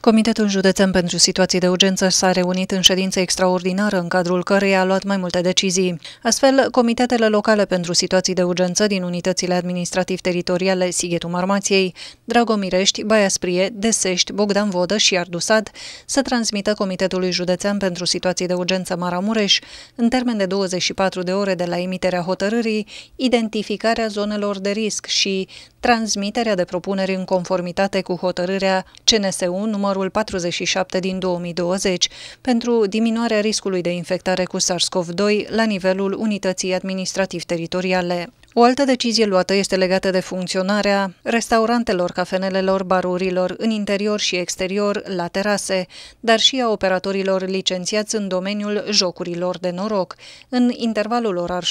Comitetul Județean pentru Situații de Urgență s-a reunit în ședință extraordinară, în cadrul căreia a luat mai multe decizii. Astfel, Comitetele Locale pentru Situații de Urgență din unitățile administrativ-teritoriale Sighetul Marmației, Dragomirești, Baia Sprie, Desești, Bogdan Vodă și Ardusad să transmită Comitetului Județean pentru Situații de Urgență Maramureș, în termen de 24 de ore de la emiterea hotărârii, identificarea zonelor de risc și transmiterea de propuneri în conformitate cu hotărârea CNS1 numărul 47 din 2020 pentru diminuarea riscului de infectare cu SARS-CoV-2 la nivelul unității administrativ-teritoriale. O altă decizie luată este legată de funcționarea restaurantelor, cafenelelor, barurilor în interior și exterior, la terase, dar și a operatorilor licențiați în domeniul jocurilor de noroc, în intervalul orar 7.21,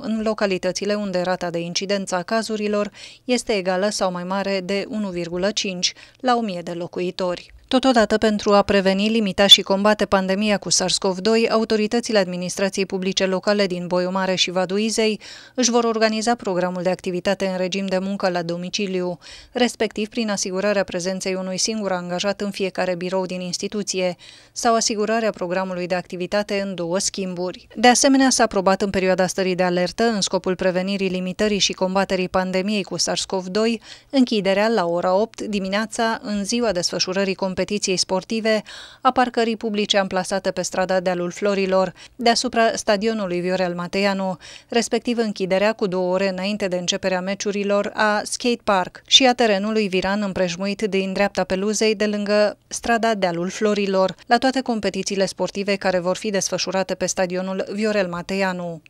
în localitățile unde rata de incidență a cazurilor este egală sau mai mare de 1,5 la 1000 de locuitori. Totodată, pentru a preveni, limita și combate pandemia cu SARS-CoV-2, autoritățile administrației publice locale din Boiomare și Vaduizei își vor organiza programul de activitate în regim de muncă la domiciliu, respectiv prin asigurarea prezenței unui singur angajat în fiecare birou din instituție sau asigurarea programului de activitate în două schimburi. De asemenea, s-a aprobat în perioada stării de alertă, în scopul prevenirii limitării și combaterii pandemiei cu SARS-CoV-2, închiderea la ora 8 dimineața în ziua desfășurării competiției sportive, a parcării publice amplasate pe strada Dealul Florilor, deasupra stadionului Viorel Mateianu, respectiv închiderea cu două ore înainte de începerea meciurilor a skate park și a terenului viran împrejmuit din dreapta peluzei de lângă strada Dealul Florilor, la toate competițiile sportive care vor fi desfășurate pe stadionul Viorel Mateianu.